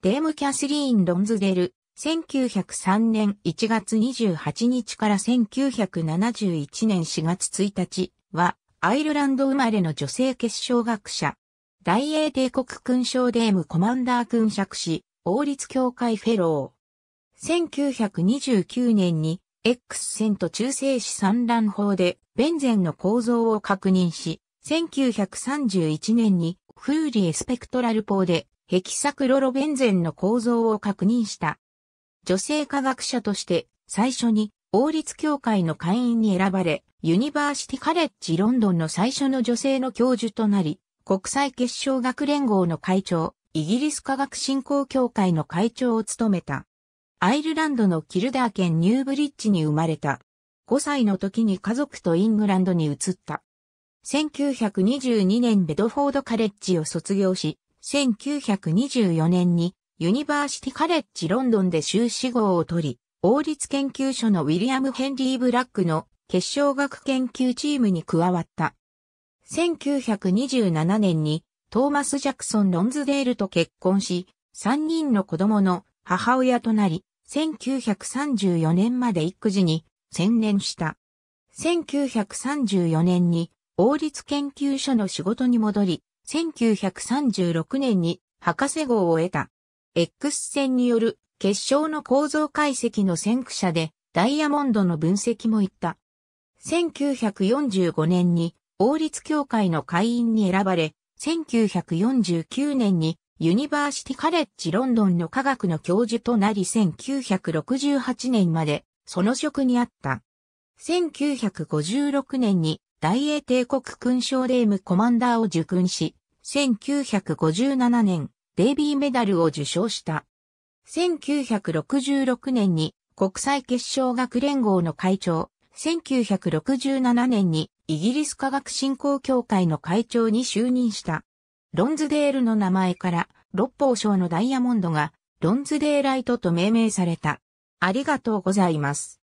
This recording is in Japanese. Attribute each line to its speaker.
Speaker 1: デーム・キャスリーン・ロンズデル、1903年1月28日から1971年4月1日は、アイルランド生まれの女性結晶学者。大英帝国勲章デームコマンダー勲爵士、王立協会フェロー。1929年に、X 線と中性子散乱法で、ベンゼンの構造を確認し、1931年に、フーリエスペクトラル法で、ヘキサクロロベンゼンの構造を確認した。女性科学者として最初に王立協会の会員に選ばれ、ユニバーシティカレッジロンドンの最初の女性の教授となり、国際結晶学連合の会長、イギリス科学振興協会の会長を務めた。アイルランドのキルダー県ニューブリッジに生まれた。5歳の時に家族とイングランドに移った。1922年ベドフォードカレッジを卒業し、1924年にユニバーシティカレッジロンドンで修士号を取り、王立研究所のウィリアム・ヘンリー・ブラックの結晶学研究チームに加わった。1927年にトーマス・ジャクソン・ロンズデールと結婚し、3人の子供の母親となり、1934年まで育児に専念した。1934年に王立研究所の仕事に戻り、1936年に博士号を得た。X 線による結晶の構造解析の先駆者でダイヤモンドの分析も行った。1945年に王立協会の会員に選ばれ、1949年にユニバーシティカレッジロンドンの科学の教授となり1968年までその職にあった。1956年に大英帝国勲章デームコマンダーを受勲し、1957年、デイビーメダルを受賞した。1966年に国際結晶学連合の会長、1967年にイギリス科学振興協会の会長に就任した。ロンズデールの名前から六方賞のダイヤモンドがロンズデーライトと命名された。ありがとうございます。